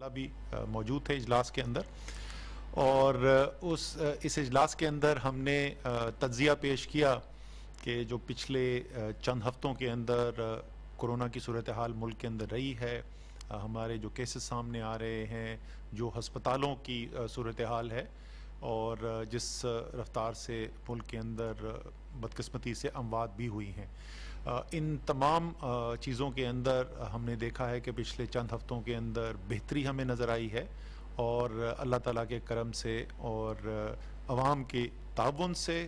वाला भी मौजूद थे इजलास के अंदर और उस इस इजलास के अंदर हमने तज्ज़िया पेश किया कि जो पिछले चंद हफ़्तों के अंदर कोरोना की सूरत हाल मुल्क के अंदर रही है हमारे जो केसेस सामने आ रहे हैं जो हस्पतालों की सूरत हाल है और जिस रफ्तार से मुल्क के अंदर बदकस्मती से अमवात भी हुई हैं इन तमाम चीज़ों के अंदर हमने देखा है कि पिछले चंद हफ्तों के अंदर बेहतरी हमें नज़र आई है और अल्लाह ताला के करम से और आवाम के ताउन से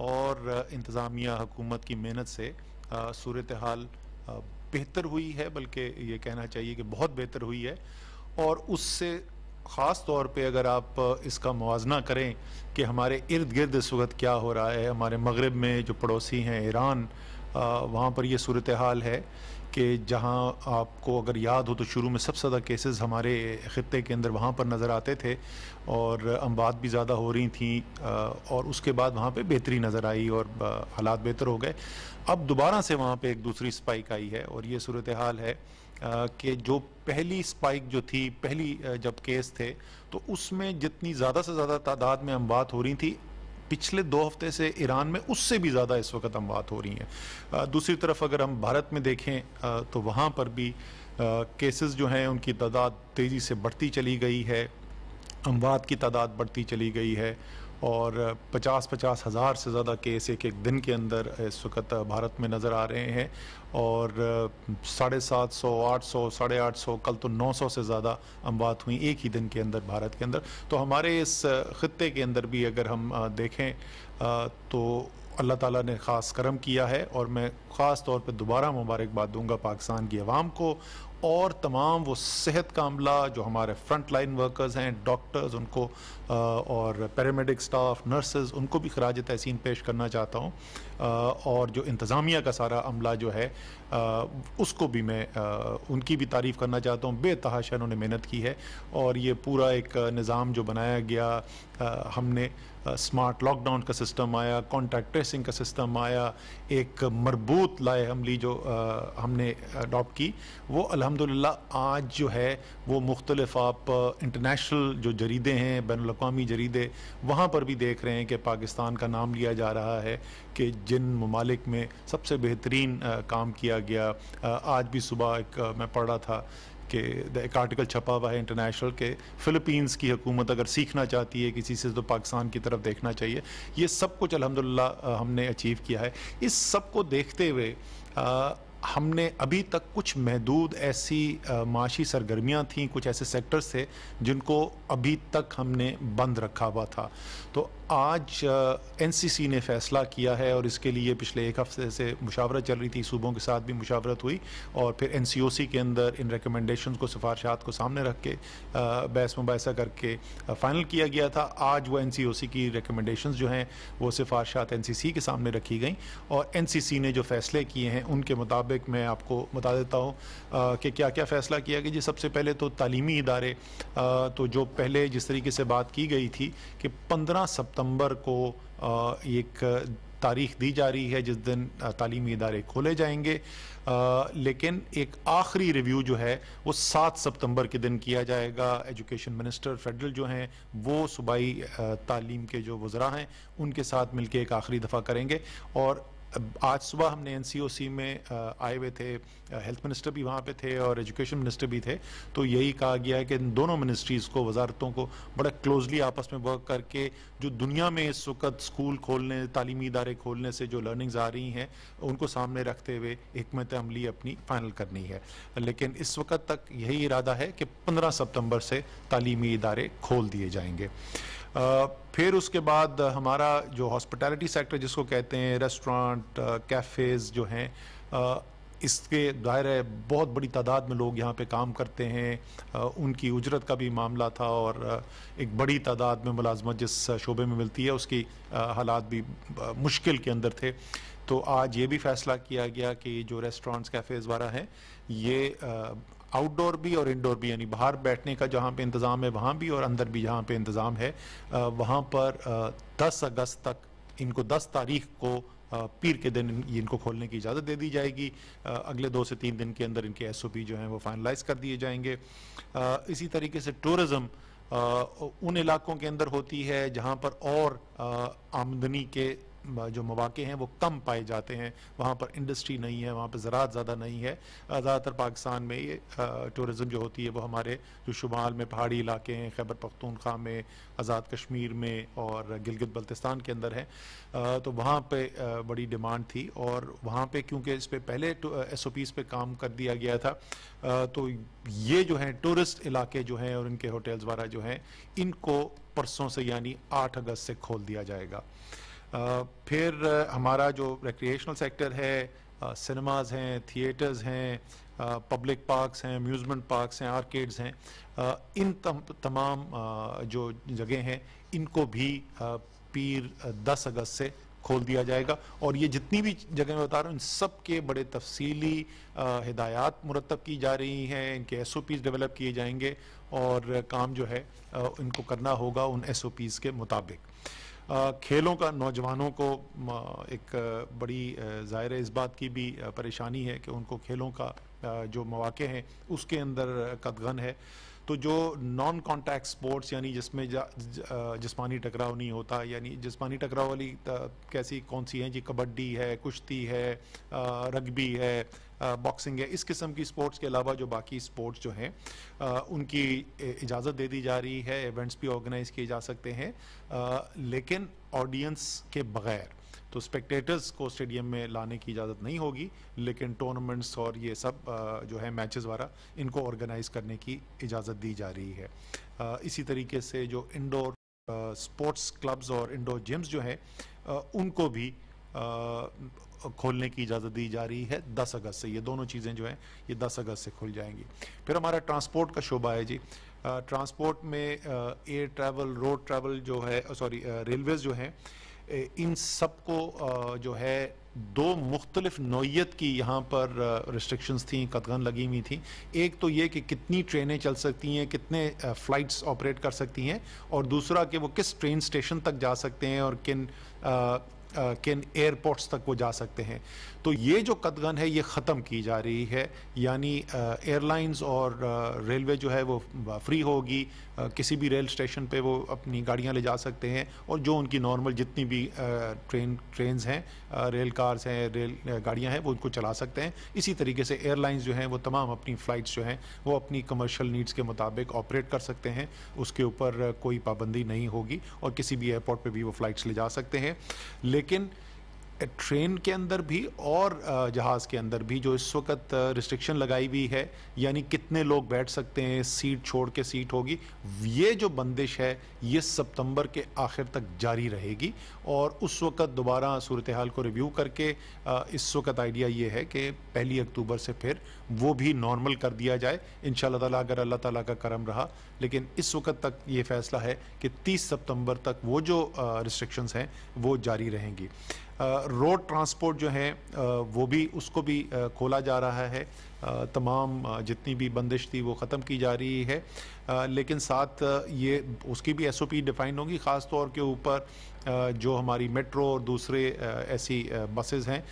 और इंतज़ामिया हुकूमत की मेहनत से सूरत हाल बेहतर हुई है बल्कि ये कहना चाहिए कि बहुत बेहतर हुई है और उससे ख़ास तौर पे अगर आप इसका मुवजना करें कि हमारे इर्द गिर्द इस वक्त क्या हो रहा है हमारे मगरब में जो पड़ोसी हैं ईरान वहाँ पर यह सूरत हाल है कि जहाँ आपको अगर याद हो तो शुरू में सबसे ज़्यादा केसेस हमारे ख़त्े के अंदर वहाँ पर नज़र आते थे और अमवात भी ज़्यादा हो रही थी और उसके बाद वहाँ पे बेहतरी नज़र आई और हालात बेहतर हो गए अब दोबारा से वहाँ पे एक दूसरी स्पाइक आई है और ये सूरत हाल है कि जो पहली स्पाइक जो थी पहली जब केस थे तो उसमें जितनी ज़्यादा से ज़्यादा तादाद में अम्बात हो रही थी पिछले दो हफ्ते से ईरान में उससे भी ज़्यादा इस वक्त अमवात हो रही हैं दूसरी तरफ अगर हम भारत में देखें तो वहाँ पर भी केसेस जो हैं उनकी तादाद तेज़ी से बढ़ती चली गई है अमवात की तादाद बढ़ती चली गई है और पचास पचास हज़ार से ज़्यादा केस एक एक दिन के अंदर इस वक्त भारत में नज़र आ रहे हैं और साढ़े सात सौ आठ सौ साढ़े आठ सौ कल तो नौ सौ से ज़्यादा अमवात हुई एक ही दिन के अंदर भारत के अंदर तो हमारे इस ख़त्े के अंदर भी अगर हम देखें तो अल्लाह ताला ने ख़ास करम किया है और मैं ख़ास तौर पे दोबारा मुबारकबाद दूंगा पाकिस्तान की आवाम को और तमाम वो सेहत का अमला जो हमारे फ्रंट लाइन वर्कर्स हैं डॉक्टर्स उनको और पैरामेडिक स्टाफ नर्सेज उनको भी खराज तहसीन पेश करना चाहता हूँ और जो इंतज़ामिया का सारा अमला जो है उसको भी मैं उनकी भी तारीफ़ करना चाहता हूँ बेतहाशा उन्होंने मेहनत की है और ये पूरा एक निज़ाम जो बनाया गया हमने स्मार्ट लॉकडाउन का सिस्टम आया कॉन्टैक्ट ट्रेसिंग का सिस्टम आया एक मरबूत लाए हमली जो आ, हमने अडॉप्ट की वो अल्हम्दुलिल्लाह आज जो है वो मुख्तलफ आप इंटरनेशनल जो जरीदे हैं बैन अवी जरीदे वहाँ पर भी देख रहे हैं कि पाकिस्तान का नाम लिया जा रहा है कि जिन ममालिक में सबसे बेहतरीन काम किया गया आज भी सुबह एक मैं पढ़ रहा था के एक आर्टिकल छपा हुआ है इंटरनेशनल के फ़िलिपींस की हुकूमत अगर सीखना चाहती है किसी से तो पाकिस्तान की तरफ देखना चाहिए ये सब कुछ अलहमदिल्ला हमने अचीव किया है इस सब को देखते हुए हमने अभी तक कुछ महदूद ऐसी माशी सरगर्मियाँ थीं कुछ ऐसे सेक्टर्स थे जिनको अभी तक हमने बंद रखा हुआ था तो आज एन सी सी ने फैसला किया है और इसके लिए पिछले एक हफ्ते से मुशावरत चल रही थी सूबों के साथ भी मुशावरत हुई और फिर एन सी ओ सी के अंदर इन रिकमेंडेशन को सिफारशात को सामने रख के बहस मुबासा करके फ़ाइनल किया गया था आज वो एन सी ओ सी की रिकमेंडेशन जो हैं वो सिफारशात एन सी सी के सामने रखी गई और एन सी सी ने जो फ़ैसले किए हैं उनके मुताबिक मैं आपको बता देता हूँ कि क्या क्या फ़ैसला किया गया जी सबसे पहले तो तलीमी इदारे तो जो पहले जिस तरीके से बात की गई थी कि पंद्रह सब सितंबर को एक तारीख दी जा रही है जिस दिन तालीमी इदारे खोले जाएंगे आ, लेकिन एक आखिरी रिव्यू जो है वो सात सितंबर के दिन किया जाएगा एजुकेशन मिनिस्टर फेडरल जो हैं वो सूबाई तालीम के जो वज़रा हैं उनके साथ मिलकर एक आखिरी दफ़ा करेंगे और आज सुबह हमने एन में आए हुए थे हेल्थ मिनिस्टर भी वहाँ पे थे और एजुकेशन मिनिस्टर भी थे तो यही कहा गया है कि इन दोनों मिनिस्ट्रीज़ को वजारतों को बड़ा क्लोजली आपस में वर्क करके जो दुनिया में इस वक्त स्कूल खोलने तालीमी इदारे खोलने से जो लर्निंग्स आ रही हैं उनको सामने रखते हुए हमत अमली अपनी फाइनल करनी है लेकिन इस वक्त तक यही इरादा है कि पंद्रह सितम्बर से तालीमी इदारे खोल दिए जाएंगे फिर उसके बाद हमारा जो हॉस्पिटैलिटी सेक्टर जिसको कहते हैं रेस्टोरेंट कैफ़ेज़ जो हैं इसके दायरे बहुत बड़ी तादाद में लोग यहाँ पे काम करते हैं उनकी उजरत का भी मामला था और एक बड़ी तादाद में मुलाजमत जिस शोबे में मिलती है उसकी हालात भी मुश्किल के अंदर थे तो आज ये भी फैसला किया गया कि जो रेस्टोरेंट्स कैफ़ेज़ वगैरह हैं ये आउटडोर भी और इंडोर भी यानी बाहर बैठने का जहाँ पे इंतज़ाम है वहाँ भी और अंदर भी जहाँ पे इंतज़ाम है वहाँ पर दस अगस्त तक इनको दस तारीख को पीर के दिन इनको खोलने की इजाज़त दे दी जाएगी अगले दो से तीन दिन के अंदर इनके एस ओ पी जो हैं वो फाइनलाइज कर दिए जाएंगे इसी तरीके से टूरिज़म उन इलाकों के अंदर होती है जहाँ पर और आमदनी के जो मौाक़े हैं वो कम पाए जाते हैं वहाँ पर इंडस्ट्री नहीं है वहाँ पर ज़रात ज़्यादा नहीं है ज़्यादातर पाकिस्तान में ये टूरिज़म जो होती है वो हमारे जो शुमाल में पहाड़ी इलाके हैं खैबर पख्तूनख्वा में आज़ाद कश्मीर में और गिलगित बल्तिस्तान के अंदर है तो वहाँ पर बड़ी डिमांड थी और वहाँ पर क्योंकि इस पर पहले एस ओ पीज़ पर काम कर दिया गया था तो ये जो हैं टूरिस्ट इलाके जो हैं और इनके होटल्स वगैरह जो हैं इनको परसों से यानी आठ अगस्त से खोल दिया जाएगा फिर हमारा जो रिक्रिएशनल सेक्टर है सिनेमाज हैं थिएटर्स हैं पब्लिक पार्क्स हैं अम्यूज़मेंट पार्क्स हैं आर्केड्स हैं इन तम, तमाम जो जगह हैं इनको भी पीर दस अगस्त से खोल दिया जाएगा और ये जितनी भी जगह मैं बता रहा हूँ इन सब के बड़े तफसीली हिदायत मुरतब की जा रही हैं इनके एस ओ पीज़ डेवलप किए जाएंगे और काम जो है इनको करना होगा उन एस ओ पीज़ के मुताबिक खेलों का नौजवानों को एक बड़ी ज़ाहिर इस बात की भी परेशानी है कि उनको खेलों का जो मौाक़े हैं उसके अंदर कदगन है तो जो नॉन कॉन्टैक्ट स्पोर्ट्स यानी जिसमें जिसमानी टकराव नहीं होता यानी जिसमानी टकराव वाली कैसी कौन सी हैं जी कबड्डी है कुश्ती है रगबी है बॉक्सिंग है इस किस्म की स्पोर्ट्स के अलावा जो बाकी स्पोर्ट्स जो हैं उनकी इजाज़त दे दी जा रही है इवेंट्स भी ऑर्गेनाइज किए जा सकते हैं लेकिन ऑडियंस के बगैर तो स्पेक्टेटर्स को स्टेडियम में लाने की इजाज़त नहीं होगी लेकिन टूर्नामेंट्स और ये सब जो है मैचेस वगैरह इनको ऑर्गेनाइज करने की इजाज़त दी जा रही है इसी तरीके से जो इंडोर स्पोर्ट्स क्लब्स और इंडोर जिम्स जो हैं उनको भी खोलने की इजाज़त दी जा रही है दस अगस्त से ये दोनों चीज़ें जो हैं ये दस अगस्त से खुल जाएंगी फिर हमारा ट्रांसपोर्ट का शोबा है जी ट्रांसपोर्ट में एयर ट्रैवल रोड ट्रैवल जो है सॉरी रेलवेज़ जो हैं इन सब को जो है दो मुख्तलिफ नोयत की यहाँ पर रिस्ट्रिक्शंस थी कदगन लगी हुई थी एक तो ये कि कितनी ट्रेनें चल सकती हैं कितने फ़्लाइट्स ऑपरेट कर सकती हैं और दूसरा कि वो किस ट्रेन स्टेशन तक जा सकते हैं और किन किन एयरपोर्ट्स तक वो जा सकते हैं तो ये जो कदगन है ये ख़त्म की जा रही है यानी एयरलाइंस और रेलवे जो है वो फ्री होगी किसी भी रेल स्टेशन पे वो अपनी गाड़ियाँ ले जा सकते हैं और जो उनकी नॉर्मल जितनी भी ट्रेन ट्रेन हैं रेल कार्स हैं रेल गाड़ियाँ हैं वो उनको चला सकते हैं इसी तरीके से एयरलाइंस जो हैं वो तमाम अपनी फ़्लाइट्स जो हैं वो अपनी कमर्शल नीड्स के मुताबिक ऑपरेट कर सकते हैं उसके ऊपर कोई पाबंदी नहीं होगी और किसी भी एयरपोर्ट पर भी वो फ़्लाइट्स ले जा सकते हैं लेकिन ट्रेन के अंदर भी और जहाज़ के अंदर भी जो इस वक्त रिस्ट्रिक्शन लगाई हुई है यानी कितने लोग बैठ सकते हैं सीट छोड़ के सीट होगी ये जो बंदिश है ये सितंबर के आखिर तक जारी रहेगी और उस वक्त दोबारा सूरत हाल को रिव्यू करके इस वक्त आइडिया ये है कि पहली अक्टूबर से फिर वो भी नॉर्मल कर दिया जाए इन ताला अगर अल्लाह ताली का करम रहा लेकिन इस वक्त तक ये फैसला है कि तीस सप्तम्बर तक वो जो रिस्ट्रिक्शन हैं वो जारी रहेंगी रोड ट्रांसपोर्ट जो है वो भी उसको भी खोला जा रहा है तमाम जितनी भी बंदिश थी वो ख़त्म की जा रही है लेकिन साथ ये उसकी भी एसओपी डिफ़ाइन होगी ख़ास तौर के ऊपर जो हमारी मेट्रो और दूसरे ऐसी बसेज हैं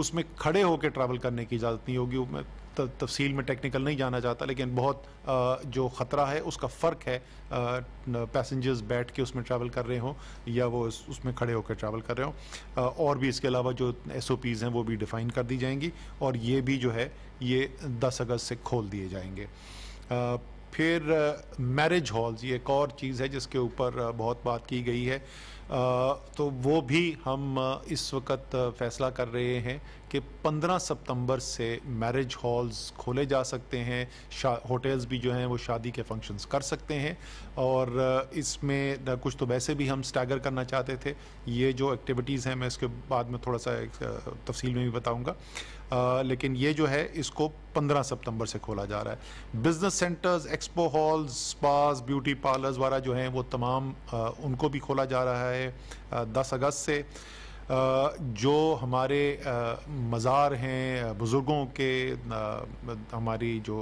उसमें खड़े होकर ट्रैवल करने की इजाज़त नहीं होगी तफसील में टेक्निकल नहीं जाना चाहता लेकिन बहुत जो ख़तरा है उसका फ़र्क है पैसेंजर्स बैठ के उसमें ट्रैवल कर रहे हों या वो उसमें खड़े होकर ट्रैवल कर रहे हों और भी इसके अलावा जो एस ओ पीज़ हैं वो भी डिफ़ाइन कर दी जाएंगी और ये भी जो है ये दस अगस्त से खोल दिए जाएंगे फिर मैरिज हॉल्स ये एक और चीज़ है जिसके ऊपर बहुत बात की गई है तो वो भी हम इस वक्त फ़ैसला कर रहे हैं कि 15 सितंबर से मैरिज हॉल्स खोले जा सकते हैं होटल्स भी जो हैं वो शादी के फंक्शंस कर सकते हैं और इसमें कुछ तो वैसे भी हम स्टैगर करना चाहते थे ये जो एक्टिविटीज़ हैं मैं इसके बाद में थोड़ा सा तफसील में भी बताऊँगा लेकिन ये जो है इसको 15 सितंबर से खोला जा रहा है business centres expo halls spas beauty parlours वगैरह जो हैं वो तमाम आ, उनको भी खोला जा रहा है दस अगस्त से जो हमारे मज़ार हैं बुज़ुर्गों के हमारी जो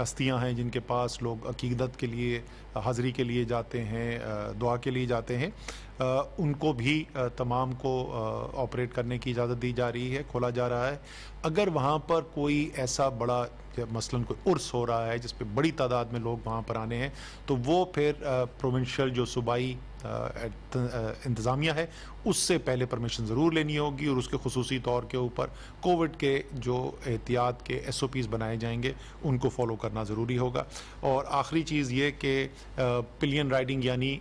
हस्तियाँ हैं जिनके पास लोग अकीदत के लिए हाज़री के लिए जाते हैं दुआ के लिए जाते हैं उनको भी तमाम को ऑपरेट करने की इजाज़त दी जा रही है खोला जा रहा है अगर वहाँ पर कोई ऐसा बड़ा मसलन कोई उर्स हो रहा है जिस पर बड़ी तादाद में लोग वहाँ पर आने हैं तो वो फिर प्रोविंशियल जो सूबाई इंतज़ामिया है उससे पहले परमिशन ज़रूर लेनी होगी और उसके खसूसी तौर के ऊपर कोविड के जो एहतियात के एस ओ पीज़ बनाए जाएंगे उनको फॉलो करना ज़रूरी होगा और आखिरी चीज़ ये कि पिलियन राइडिंग यानी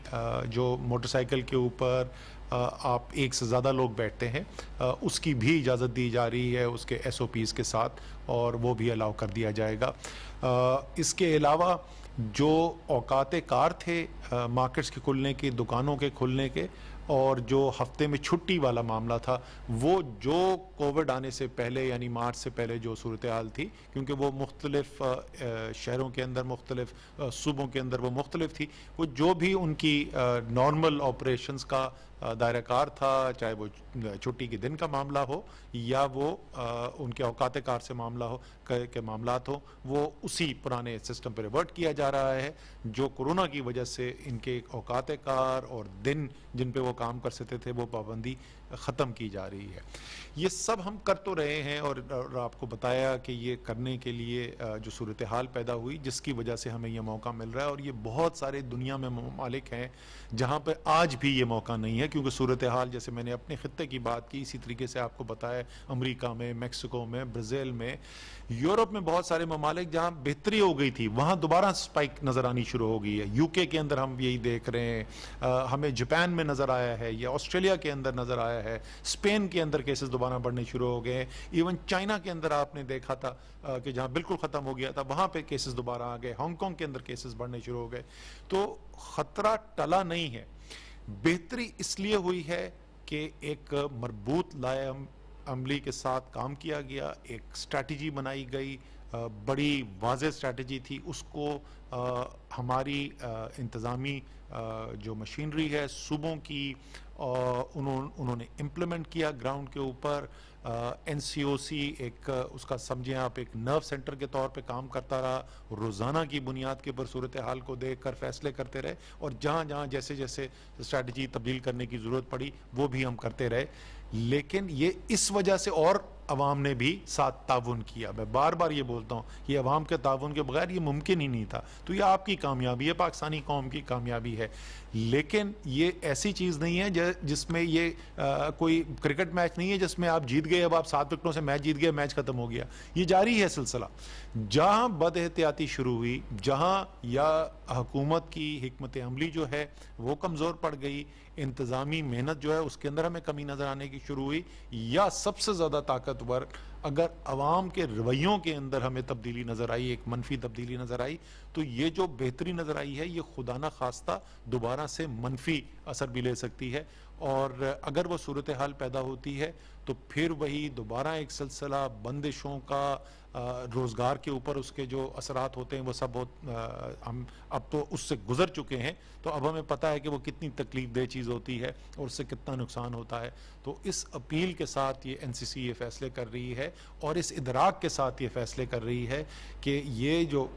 जो मोटरसाइकिल के ऊपर आप एक से ज़्यादा लोग बैठते हैं उसकी भी इजाज़त दी जा रही है उसके एस ओ पीज़ के साथ और वो भी अलाउ कर दिया जाएगा इसके अलावा जो औकात कार थे मार्केट्स के खुलने के दुकानों के खुलने के और जो हफ्ते में छुट्टी वाला मामला था वो जो कोविड आने से पहले यानी मार्च से पहले जो सूरत हाल थी क्योंकि वो मुख्तलिफ शहरों के अंदर मुख्तलिफ सूबों के अंदर वो मुख्तलिफ थी वो जो भी उनकी नॉर्मल ऑपरेशंस का दायरेकार था चाहे वो छुट्टी के दिन का मामला हो या वो उनके अवकात कार से मामला हो के मामला हो वो उसी पुराने सिस्टम पर रिवर्ट किया जा रहा है जो कोरोना की वजह से इनके अवकात कार और दिन जिन पे वो काम कर सकते थे वो पाबंदी ख़त्म की जा रही है ये सब हम कर तो रहे हैं और, और आपको बताया कि ये करने के लिए जो सूरत हाल पैदा हुई जिसकी वजह से हमें यह मौका मिल रहा है और ये बहुत सारे दुनिया में ममालिक हैं जहाँ पर आज भी ये मौका नहीं है क्योंकि सूरत हाल जैसे मैंने अपने ख़त्े की बात की इसी तरीके से आपको बताया अमरीका में मैक्सिको में ब्राज़ील में यूरोप में बहुत सारे ममालिक जहाँ बेहतरी हो गई थी वहाँ दोबारा स्पाइक नज़र आनी शुरू हो गई है यू के अंदर हम यही देख रहे हैं हमें जापान में नज़र आया है या ऑस्ट्रेलिया के अंदर नज़र आया आया है स्पेन के अंदर केसेस दोबारा बढ़ने शुरू हो गए हैं इवन चाइना के अंदर आपने देखा था कि जहाँ बिल्कुल ख़त्म हो गया था वहाँ पर केसेस दोबारा आ गए हांगकॉन्ग के अंदर केसेस बढ़ने शुरू हो गए तो ख़तरा टला नहीं है बेहतरी इसलिए हुई है कि एक मरबूत लाए अमली के साथ काम किया गया एक स्ट्रैटी बनाई गई बड़ी वाज स्ट्रैटी थी उसको आ, हमारी इंतज़ामी जो मशीनरी है सूबों की और उन्होंने इम्प्लीमेंट किया ग्राउंड के ऊपर एन एक उसका समझें आप एक नर्व सेंटर के तौर पे काम करता रहा रोज़ाना की बुनियाद के ऊपर सूरत हाल को देख कर फैसले करते रहे और जहाँ जहाँ जैसे जैसे स्ट्रैटी तब्दील करने की ज़रूरत पड़ी वो भी हम करते रहे लेकिन ये इस वजह से और अवाम ने भी साथ ताउन किया मैं बार बार ये बोलता हूँ कि अवाम के ताउन के बगैर ये मुमकिन ही नहीं था तो ये आपकी कामयाबी है पाकिस्तानी कौम की कामयाबी है लेकिन ये ऐसी चीज़ नहीं है जिसमें ये आ, कोई क्रिकेट मैच नहीं है जिसमें आप जीत गए अब आप सात विकटों से मैच जीत गए मैच खत्म हो गया ये जारी है सिलसिला जहाँ बद एहतियाती शुरू हुई जहाँ या हकूमत की हमत अमली जो है वो कमज़ोर पड़ गई इंतज़ामी मेहनत जो है उसके अंदर हमें कमी नज़र आने की शुरू हुई या सबसे ज़्यादा ताकतवर अगर आवाम के रवैयों के अंदर हमें तब्दीली नज़र आई एक मनफी तब्दीली नज़र आई तो ये जो बेहतरी नज़र आई है ये खुदा न खास्ता दोबारा से मनफी असर भी ले सकती है और अगर वह सूरत हाल पैदा होती है तो फिर वही दोबारा एक सिलसिला बंदिशों का रोज़गार के ऊपर उसके जो असरात होते हैं वो सब बहुत हम अब तो उससे गुजर चुके हैं तो अब हमें पता है कि वो कितनी तकलीफ दह चीज़ होती है और उससे कितना नुकसान होता है तो इस अपील के साथ ये एन सी सी ये फैसले कर रही है और इस इदराक के साथ ये फैसले कर रही है कि ये जो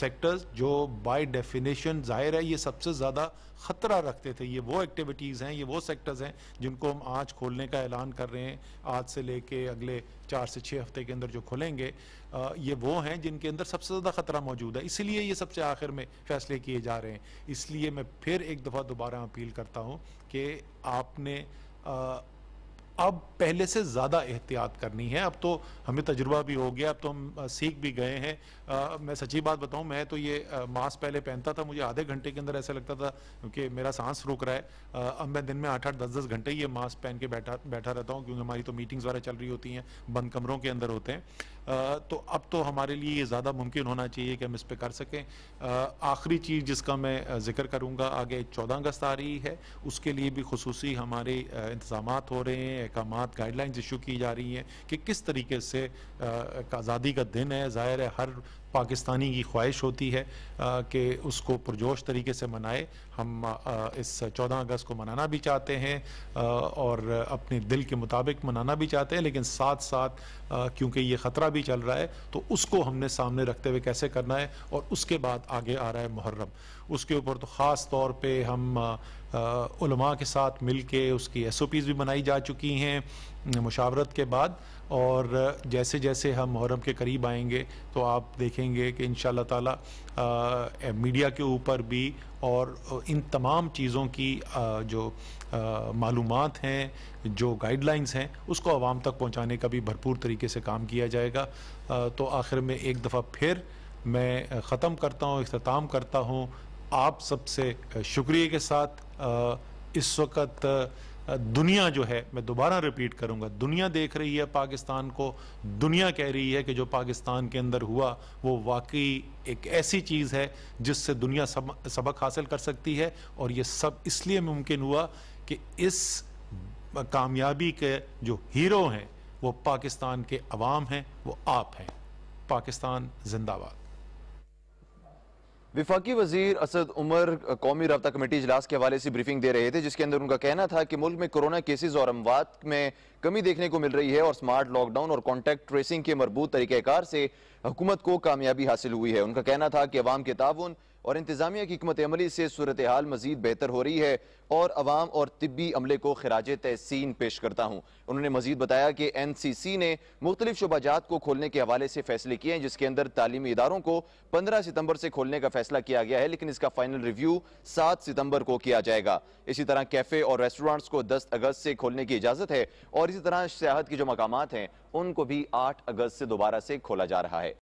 सेक्टर्स जो बाय डेफिनेशन जाहिर है ये सबसे ज़्यादा ख़तरा रखते थे ये वो एक्टिविटीज़ हैं ये वो सेक्टर्स हैं जिनको हम आज खोलने का ऐलान कर रहे हैं आज से लेके अगले चार से छः हफ्ते के अंदर जो खोलेंगे आ, ये वो हैं जिनके अंदर सबसे ज़्यादा ख़तरा मौजूद है इसलिए ये सबसे आखिर में फ़ैसले किए जा रहे हैं इसलिए मैं फिर एक दफ़ा दोबारा अपील करता हूँ कि आपने आ, अब पहले से ज़्यादा एहतियात करनी है अब तो हमें तजुर्बा भी हो गया अब तो हम सीख भी गए हैं मैं सच्ची बात बताऊं मैं तो ये मास्क पहले पहनता था मुझे आधे घंटे के अंदर ऐसा लगता था क्योंकि मेरा सांस रुक रहा है अब मैं दिन में आठ आठ दस दस घंटे ये मास्क पहन के बैठा बैठा रहता हूँ क्योंकि हमारी तो मीटिंग्स वगैरह चल रही होती हैं बंद कमरों के अंदर होते हैं तो अब तो हमारे लिए ये ज़्यादा मुमकिन होना चाहिए कि हम इस पर कर सकें आखिरी चीज़ जिसका मैं ज़िक्र करूँगा आगे चौदह अगस्त आ रही है उसके लिए भी खसूस हमारे इंतजाम हो रहे हैं अहकाम गाइडलाइंस इशू की जा रही हैं कि किस तरीके से आज़ादी का दिन है ज़ाहिर है हर पाकिस्तानी की ख्वाहिश होती है कि उसको पुरजोश तरीके से मनाए हम इस चौदह अगस्त को मनाना भी चाहते हैं और अपने दिल के मुताबिक मनाना भी चाहते हैं लेकिन साथ साथ क्योंकि ये ख़तरा भी चल रहा है तो उसको हमने सामने रखते हुए कैसे करना है और उसके बाद आगे आ रहा है मुहर्रम उसके ऊपर तो ख़ास तौर पर हम आ, के साथ मिल के उसकी एस ओ पीज़ भी बनाई जा चुकी हैं मुशावरत के बाद और जैसे जैसे हम मुहर्रम के करीब आएंगे तो आप देखेंगे कि इन ताला मीडिया के ऊपर भी और इन तमाम चीज़ों की आ, जो मालूम हैं जो गाइडलाइंस हैं उसको आवाम तक पहुँचाने का भी भरपूर तरीके से काम किया जाएगा आ, तो आखिर में एक दफ़ा फिर मैं ख़त्म करता हूँ अख्ताम करता हूँ आप सबसे शुक्रिया के साथ आ, इस वक्त दुनिया जो है मैं दोबारा रिपीट करूंगा दुनिया देख रही है पाकिस्तान को दुनिया कह रही है कि जो पाकिस्तान के अंदर हुआ वो वाकई एक ऐसी चीज़ है जिससे दुनिया सब सबक हासिल कर सकती है और ये सब इसलिए मुमकिन हुआ कि इस कामयाबी के जो हीरो हैं वो पाकिस्तान के अवाम हैं वो आप हैं पाकिस्तान जिंदाबाद विफाकी वजीर असद उमर कौमी रबता कमेटी इजलास के हवाले से ब्रीफिंग दे रहे थे जिसके अंदर उनका कहना था कि मुल्क में कोरोना केसेज और अमवात में कमी देखने को मिल रही है और स्मार्ट लॉकडाउन और कॉन्टैक्ट ट्रेसिंग के मरबूत तरीकेकार से हुकूमत को कामयाबी हासिल हुई है उनका कहना था कि अवाम के ताउन और इंतजामिया की हमत अमली से सूरत हाल मजीद बेहतर हो रही है और अवाम और तबी अमले को खराज तहसीन पेश करता हूँ उन्होंने मजीद बताया कि एन सी सी ने मुख्तलिफ शुबाजात को खोलने के हवाले से फैसले किए हैं जिसके अंदर तालीमी इदारों को पंद्रह सितम्बर से खोलने का फैसला किया गया है लेकिन इसका फाइनल रिव्यू सात सितम्बर को किया जाएगा इसी तरह कैफ़े और रेस्टोरेंट्स को दस अगस्त से खोलने की इजाज़त है और इसी तरह सियाहत के जो मकाम हैं उनको भी आठ अगस्त से दोबारा से खोला जा रहा है